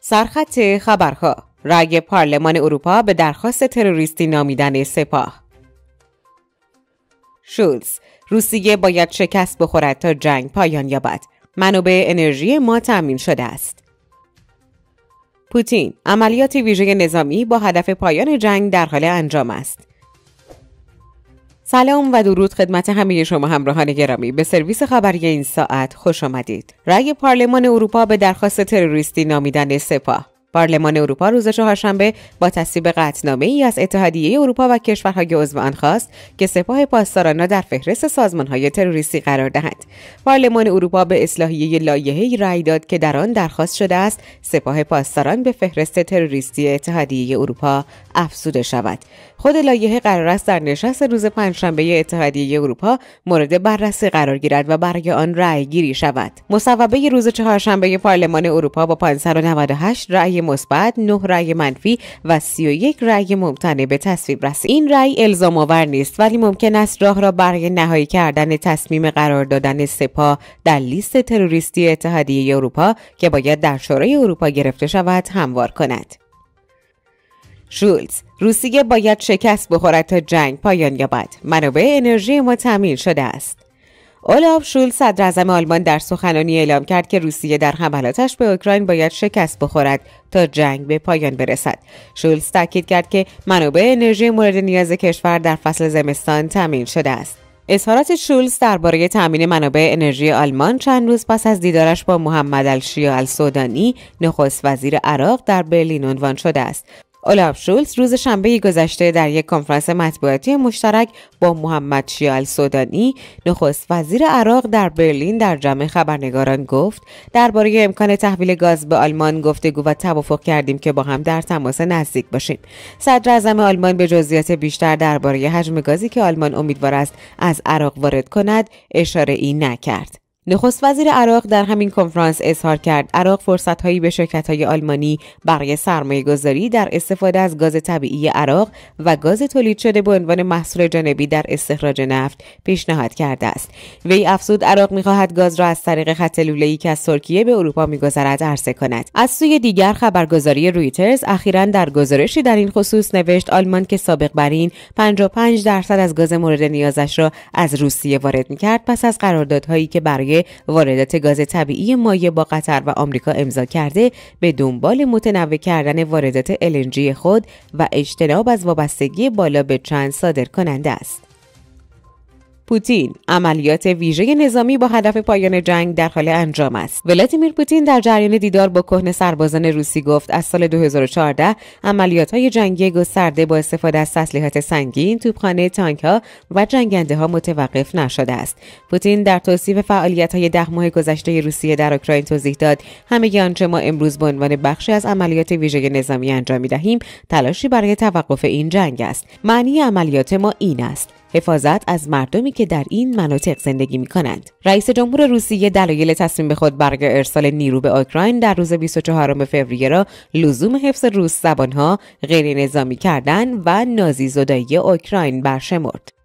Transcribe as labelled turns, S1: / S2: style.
S1: سرخط خبرها رای پارلمان اروپا به درخواست تروریستی نامیدن سپاه شولز روسیه باید شکست بخورد تا جنگ پایان یابد منابع انرژی ما تامین شده است پوتین عملیات ویژه نظامی با هدف پایان جنگ در حال انجام است سلام و درود خدمت همه شما همراهان گرامی به سرویس خبری این ساعت خوش آمدید رأی پارلمان اروپا به درخواست تروریستی نامیدن سپاه پارلمان اروپا روز چهارشنبه با تصویب قطعنامه ای از اتحادیه اروپا و کشورهای عضو آن خواست که سپاه پاسداران را در فهرست سازمانهای تروریستی قرار دهند پارلمان اروپا به اصلاحیه لایحه رأی داد که در آن درخواست شده است سپاه پاسداران به فهرست تروریستی اتحادیه اروپا افزوده شود خود لایحه قرار است در نشست روز پنجشنبه اتحادیه اروپا مورد بررسی قرار گیرد و برای آن رأی گیری شود مصوبه روز چهارشنبه پارلمان اروپا با 598 رأی مثبت 9 رأی منفی و 31 رأی ممتنع به تصویب رسید این رأی الزام آور نیست ولی ممکن است راه را برای نهایی کردن تصمیم قرار دادن سپاه در لیست تروریستی اتحادیه اروپا که باید در شورای اروپا گرفته شود هموار کند شولز روسیه باید شکست بخورد تا جنگ پایان یابد منابع انرژی ما تامین شده است اولاف شولز اعظم آلمان در سخنانی اعلام کرد که روسیه در حملاتش به اوکراین باید شکست بخورد تا جنگ به پایان برسد شولز تاکید کرد که منابع انرژی مورد نیاز کشور در فصل زمستان تامین شده است اظهارات شولز درباره تامین منابع انرژی آلمان چند روز پس از دیدارش با محمد الشیا السودانی نخست وزیر عراق در برلین عنوان شده است اولاف شولز روز شنبه گذشته در یک کنفرانس مطبوعاتی مشترک با محمد شیال سودانی نخست وزیر عراق در برلین در جمع خبرنگاران گفت درباره امکان تحویل گاز به آلمان گفتگو و توافق کردیم که با هم در تماس نزدیک باشیم صدر اعظم آلمان به جزئیات بیشتر درباره حجم گازی که آلمان امیدوار است از عراق وارد کند اشاره ای نکرد نخست وزیر عراق در همین کنفرانس اظهار کرد عراق هایی به های آلمانی برای سرمایه گذاری در استفاده از گاز طبیعی عراق و گاز تولید شده به عنوان محصول جانبی در استخراج نفت پیشنهاد کرده است وی افزود عراق میخواهد گاز را از طریق خط ای که از ترکیه به اروپا میگذرد عرضه کند از سوی دیگر خبرگزاری رویترز اخیرا در گزارشی در این خصوص نوشت آلمان که سابق بر این 55 درصد از گاز مورد نیازش را از روسیه وارد میکرد پس از قراردادهایی که برای واردات گاز طبیعی مایع با قطر و آمریکا امضا کرده به دنبال متنوع کردن واردات الینجی خود و اجتناب از وابستگی بالا به چند صادر کننده است. پوتین عملیات ویژه نظامی با هدف پایان جنگ در حال انجام است ولادیمیر پوتین در جریان دیدار با کهنه سربازان روسی گفت از سال 2014 عملیات های جنگی گسترده با استفاده از تسلیحات سنگین توپخانه تانک ها و جنگنده ها متوقف نشده است پوتین در توصیف فعالیت های ده ماه گذشته روسیه در اوکراین توضیح داد همه آنچه ما امروز به عنوان بخشی از عملیات ویژه نظامی انجام می دهیم تلاشی برای توقف این جنگ است معنی عملیات ما این است حفاظت از مردمی که در این مناطق زندگی می کنند. رئیس جمهور روسیه دلایل تصمیم به خود برای ارسال نیرو به اوکراین در روز 24 فوریه را لزوم حفظ روس زبانها غیر نظامی کردن و نازی زدایی اوکراین برشمرد.